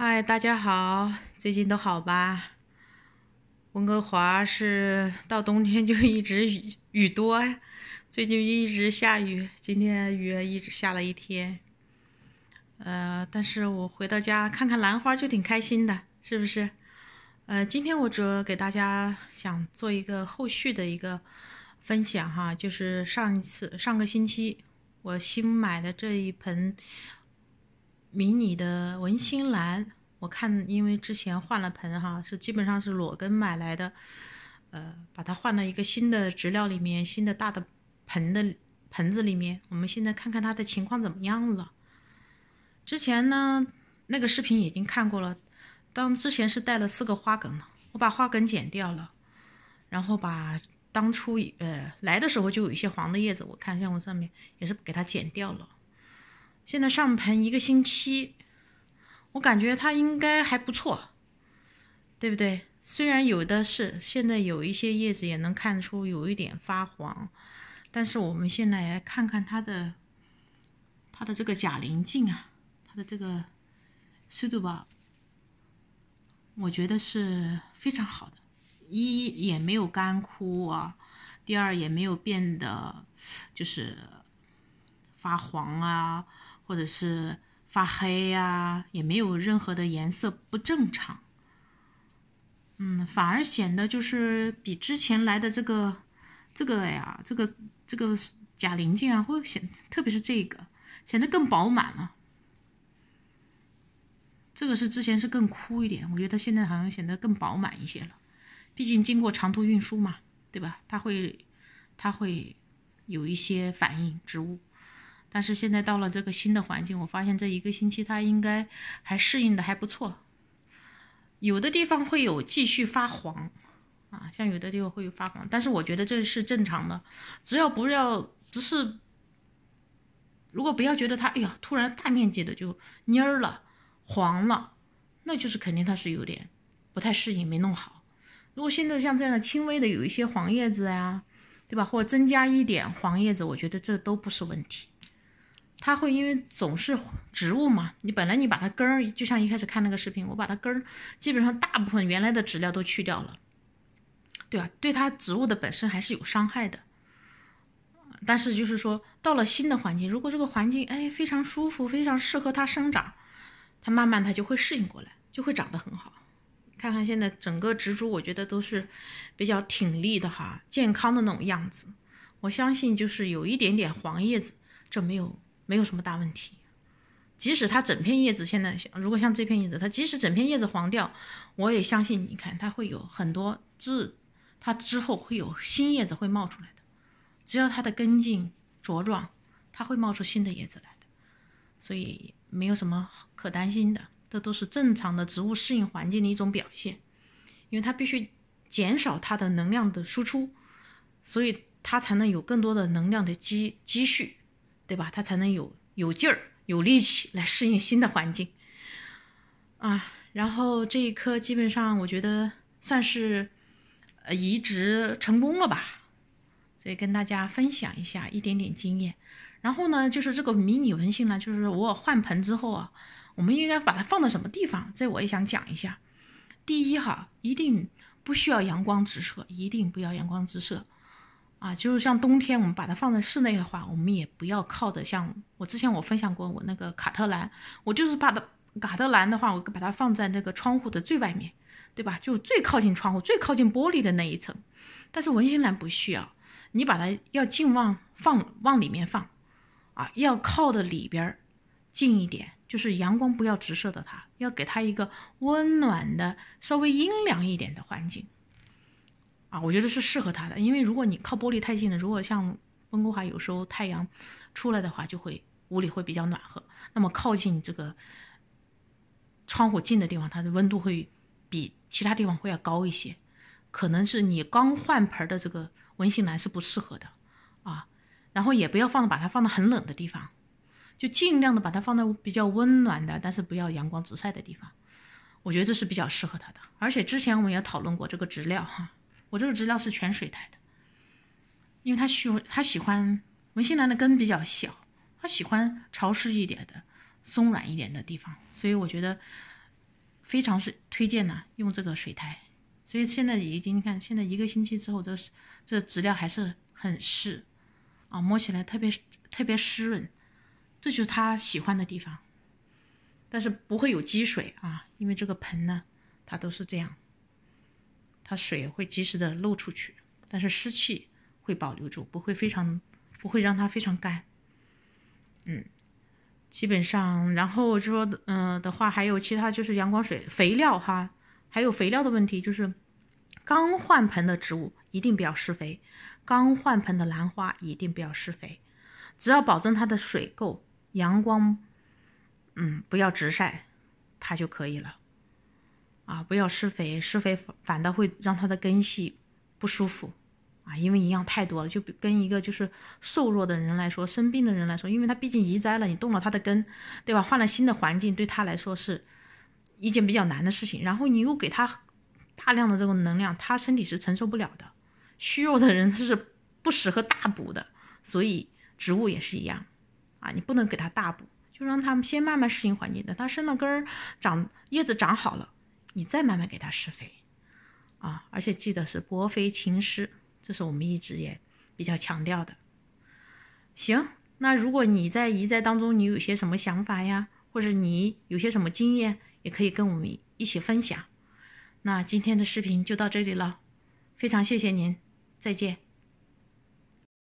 嗨，大家好，最近都好吧？温哥华是到冬天就一直雨雨多，最近一直下雨，今天雨一直下了一天。呃，但是我回到家看看兰花就挺开心的，是不是？呃，今天我主要给大家想做一个后续的一个分享哈，就是上一次上个星期我新买的这一盆。迷你的文心兰，我看，因为之前换了盆哈，是基本上是裸根买来的，呃，把它换到一个新的植料里面，新的大的盆的盆子里面。我们现在看看它的情况怎么样了。之前呢，那个视频已经看过了，当之前是带了四个花梗了，我把花梗剪掉了，然后把当初呃来的时候就有一些黄的叶子，我看一下我上面也是给它剪掉了。现在上盆一个星期，我感觉它应该还不错，对不对？虽然有的是现在有一些叶子也能看出有一点发黄，但是我们现在来看看它的，它的这个假鳞茎啊，它的这个速度吧，我觉得是非常好的。一也没有干枯啊，第二也没有变得就是。发黄啊，或者是发黑呀，也没有任何的颜色不正常。嗯，反而显得就是比之前来的这个这个呀，这个这个假鳞茎啊，会显，特别是这个显得更饱满了。这个是之前是更枯一点，我觉得它现在好像显得更饱满一些了。毕竟经过长途运输嘛，对吧？它会它会有一些反应，植物。但是现在到了这个新的环境，我发现这一个星期它应该还适应的还不错，有的地方会有继续发黄，啊，像有的地方会有发黄，但是我觉得这是正常的，只要不要只是如果不要觉得它，哎呀，突然大面积的就蔫儿了，黄了，那就是肯定它是有点不太适应，没弄好。如果现在像这样的轻微的有一些黄叶子呀，对吧？或者增加一点黄叶子，我觉得这都不是问题。它会因为总是植物嘛？你本来你把它根儿，就像一开始看那个视频，我把它根儿基本上大部分原来的植料都去掉了，对吧？对它植物的本身还是有伤害的。但是就是说到了新的环境，如果这个环境哎非常舒服，非常适合它生长，它慢慢它就会适应过来，就会长得很好。看看现在整个植株，我觉得都是比较挺立的哈，健康的那种样子。我相信就是有一点点黄叶子，这没有。没有什么大问题，即使它整片叶子现在，如果像这片叶子，它即使整片叶子黄掉，我也相信，你看它会有很多枝，它之后会有新叶子会冒出来的，只要它的根茎茁壮，它会冒出新的叶子来的，所以没有什么可担心的，这都是正常的植物适应环境的一种表现，因为它必须减少它的能量的输出，所以它才能有更多的能量的积积蓄。对吧？它才能有有劲儿、有力气来适应新的环境啊。然后这一颗基本上我觉得算是呃移植成功了吧。所以跟大家分享一下一点点经验。然后呢，就是这个迷你文心兰，就是我换盆之后啊，我们应该把它放到什么地方？这我也想讲一下。第一哈，一定不需要阳光直射，一定不要阳光直射。啊，就是像冬天我们把它放在室内的话，我们也不要靠的像我之前我分享过我那个卡特兰，我就是把它卡特兰的话，我把它放在那个窗户的最外面，对吧？就最靠近窗户、最靠近玻璃的那一层。但是文心兰不需要，你把它要近往放往里面放，啊，要靠的里边近一点，就是阳光不要直射的它，要给它一个温暖的、稍微阴凉一点的环境。啊，我觉得是适合它的，因为如果你靠玻璃太近了，如果像温哥华有时候太阳出来的话，就会屋里会比较暖和。那么靠近这个窗户近的地方，它的温度会比其他地方会要高一些，可能是你刚换盆的这个文心兰是不适合的啊。然后也不要放，把它放到很冷的地方，就尽量的把它放在比较温暖的，但是不要阳光直晒的地方。我觉得这是比较适合它的。而且之前我们也讨论过这个植料哈。我这个植料是全水苔的，因为它喜它喜欢文心兰的根比较小，它喜欢潮湿一点的、松软一点的地方，所以我觉得非常是推荐呢用这个水苔。所以现在已经看，现在一个星期之后，这这植料还是很湿啊，摸起来特别特别湿润，这就是它喜欢的地方。但是不会有积水啊，因为这个盆呢，它都是这样。它水会及时的漏出去，但是湿气会保留住，不会非常不会让它非常干。嗯，基本上，然后说，嗯的话，还有其他就是阳光水、肥料哈，还有肥料的问题，就是刚换盆的植物一定不要施肥，刚换盆的兰花一定不要施肥，只要保证它的水够，阳光，嗯，不要直晒，它就可以了。啊，不要施肥，施肥反倒会让它的根系不舒服啊，因为营养太多了，就跟一个就是瘦弱的人来说，生病的人来说，因为它毕竟移栽了，你动了它的根，对吧？换了新的环境，对他来说是一件比较难的事情。然后你又给它大量的这种能量，它身体是承受不了的。虚弱的人他 是不适合大补的，所以植物也是一样啊，你不能给它大补，就让他们先慢慢适应环境，等它生了根，长叶子长好了。你再慢慢给它施肥，啊，而且记得是薄肥勤施，这是我们一直也比较强调的。行，那如果你在移栽当中你有些什么想法呀，或者你有些什么经验，也可以跟我们一起分享。那今天的视频就到这里了，非常谢谢您，再见。